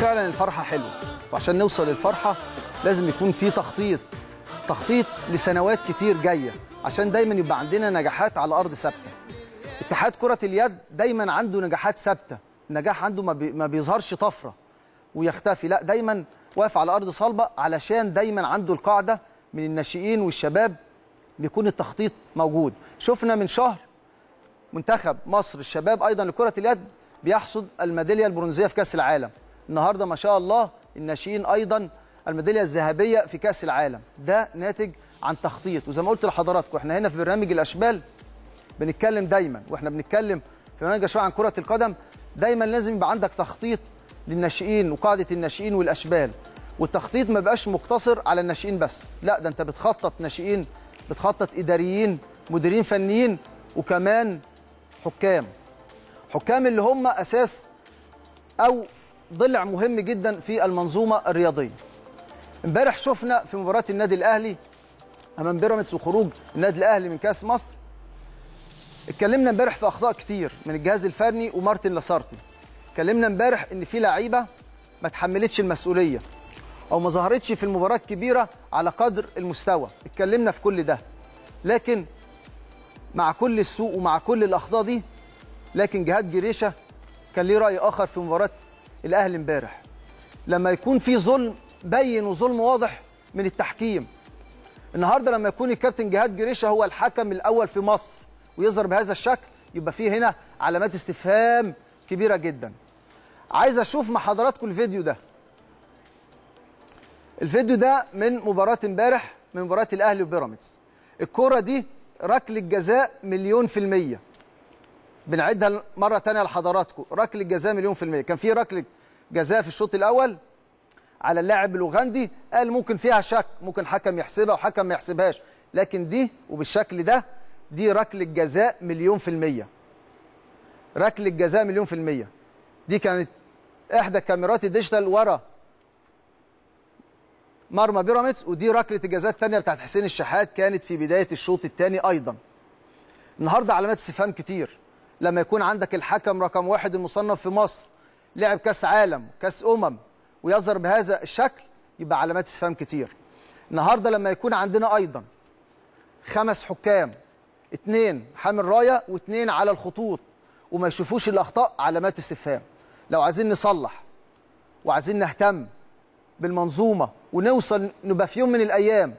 فعلا الفرحه حلوه وعشان نوصل للفرحه لازم يكون في تخطيط تخطيط لسنوات كتير جايه عشان دايما يبقى عندنا نجاحات على ارض ثابته اتحاد كره اليد دايما عنده نجاحات ثابته النجاح عنده ما, بي... ما بيظهرش طفره ويختفي لا دايما واقف على ارض صلبه علشان دايما عنده القاعده من الناشئين والشباب بيكون التخطيط موجود شفنا من شهر منتخب مصر الشباب ايضا لكره اليد بيحصد الميداليه البرونزيه في كاس العالم النهارده ما شاء الله الناشئين ايضا الميداليه الذهبيه في كاس العالم ده ناتج عن تخطيط وزي ما قلت لحضراتكم احنا هنا في برنامج الاشبال بنتكلم دايما واحنا بنتكلم في برنامج الاشبال عن كره القدم دايما لازم يبقى عندك تخطيط للناشئين وقاعده الناشئين والاشبال والتخطيط ما بقاش مقتصر على الناشئين بس لا ده انت بتخطط ناشئين بتخطط اداريين مديرين فنيين وكمان حكام حكام اللي هم اساس او ضلع مهم جدا في المنظومه الرياضيه امبارح شفنا في مباراه النادي الاهلي امام بيراميدز وخروج النادي الاهلي من كاس مصر اتكلمنا امبارح في اخطاء كتير من الجهاز الفني ومارتن لاسارتي اتكلمنا امبارح ان في لعيبه ما تحملتش المسؤوليه او ما ظهرتش في المباراه الكبيره على قدر المستوى اتكلمنا في كل ده لكن مع كل السوء ومع كل الاخطاء دي لكن جهاد جريشه كان ليه راي اخر في مباراه الاهلي امبارح لما يكون في ظلم بين وظلم واضح من التحكيم النهارده لما يكون الكابتن جهاد جريشه هو الحكم الاول في مصر ويظهر بهذا الشكل يبقى فيه هنا علامات استفهام كبيره جدا عايز اشوف مع حضراتكم الفيديو ده الفيديو ده من مباراه امبارح من مباراه الاهلي وبيراميدز الكره دي ركله جزاء مليون في الميه بنعدها مرة ثانيه لحضراتكم ركلة جزاء مليون في المية كان في ركلة جزاء في الشوط الأول على اللاعب الأوغندي قال ممكن فيها شك ممكن حكم يحسبها وحكم ما يحسبهاش لكن دي وبالشكل ده دي ركلة جزاء مليون في المية ركلة جزاء مليون في المية دي كانت إحدى كاميرات الديجيتال ورا مرمى بيراميدز ودي ركله الجزاء الثانيه بتاعت حسين الشحات كانت في بدايه الشوط الثاني ايضا النهارده علامات استفهام كتير لما يكون عندك الحكم رقم واحد المصنف في مصر لعب كاس عالم كاس امم ويظهر بهذا الشكل يبقى علامات استفهام كتير النهارده لما يكون عندنا ايضا خمس حكام اثنين حامل رايه واثنين على الخطوط وما يشوفوش الاخطاء علامات استفهام لو عايزين نصلح وعايزين نهتم بالمنظومه ونوصل نبقى في يوم من الايام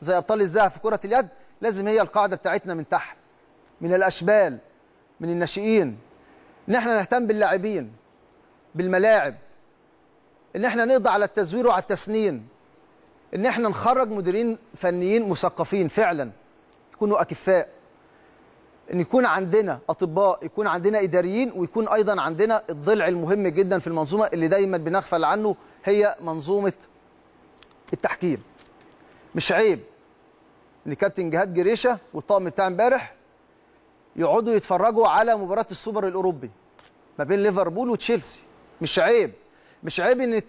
زي ابطال الذهب في كره اليد لازم هي القاعده بتاعتنا من تحت من الاشبال من الناشئين ان احنا نهتم باللاعبين بالملاعب ان احنا نقضي على التزوير وعلى التسنين ان احنا نخرج مديرين فنيين مثقفين فعلا يكونوا اكفاء ان يكون عندنا اطباء يكون عندنا اداريين ويكون ايضا عندنا الضلع المهم جدا في المنظومه اللي دايما بنغفل عنه هي منظومه التحكيم مش عيب ان كابتن جهاد جريشه والطاقم بتاع امبارح يقعدوا يتفرجوا على مباراه السوبر الاوروبي ما بين ليفربول وتشيلسي مش عيب مش عيب ان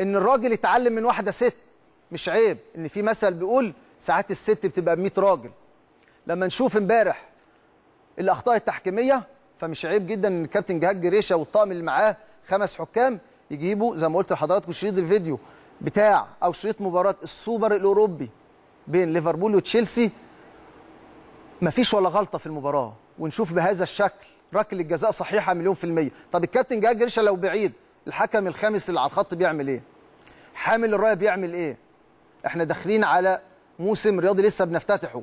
ان الراجل يتعلم من واحده ست مش عيب ان في مثل بيقول ساعات الست بتبقى ب 100 راجل لما نشوف امبارح الاخطاء التحكيميه فمش عيب جدا ان الكابتن جهاد جريشه والطاقم اللي معاه خمس حكام يجيبوا زي ما قلت لحضراتكم شريط الفيديو بتاع او شريط مباراه السوبر الاوروبي بين ليفربول وتشيلسي ما فيش ولا غلطه في المباراه ونشوف بهذا الشكل ركله الجزاء صحيحه مليون في الميه طب الكابتن جاء جريشه لو بعيد الحكم الخامس اللي على الخط بيعمل ايه حامل الرايه بيعمل ايه احنا داخلين على موسم رياضي لسه بنفتتحه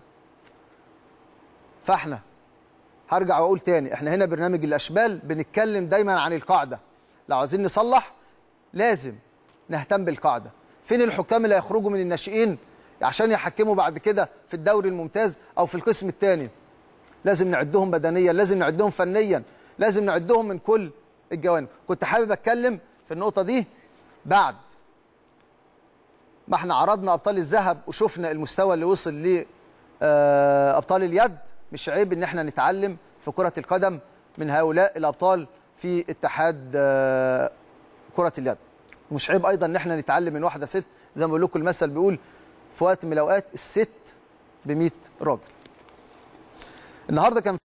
فاحنا هرجع واقول تاني احنا هنا برنامج الاشبال بنتكلم دايما عن القاعده لو عايزين نصلح لازم نهتم بالقاعده فين الحكام اللي هيخرجوا من الناشئين عشان يحكموا بعد كده في الدوري الممتاز او في القسم الثاني لازم نعدهم بدنيا لازم نعدهم فنيا لازم نعدهم من كل الجوانب كنت حابب اتكلم في النقطه دي بعد ما احنا عرضنا ابطال الذهب وشفنا المستوى اللي وصل ليه آه، ابطال اليد مش عيب ان احنا نتعلم في كره القدم من هؤلاء الابطال في اتحاد آه، كره اليد ومش عيب ايضا ان احنا نتعلم من واحده ست زي ما بقول لكم المثل بيقول في وقت من الاوقات الست ب 100 راجل النهارده كان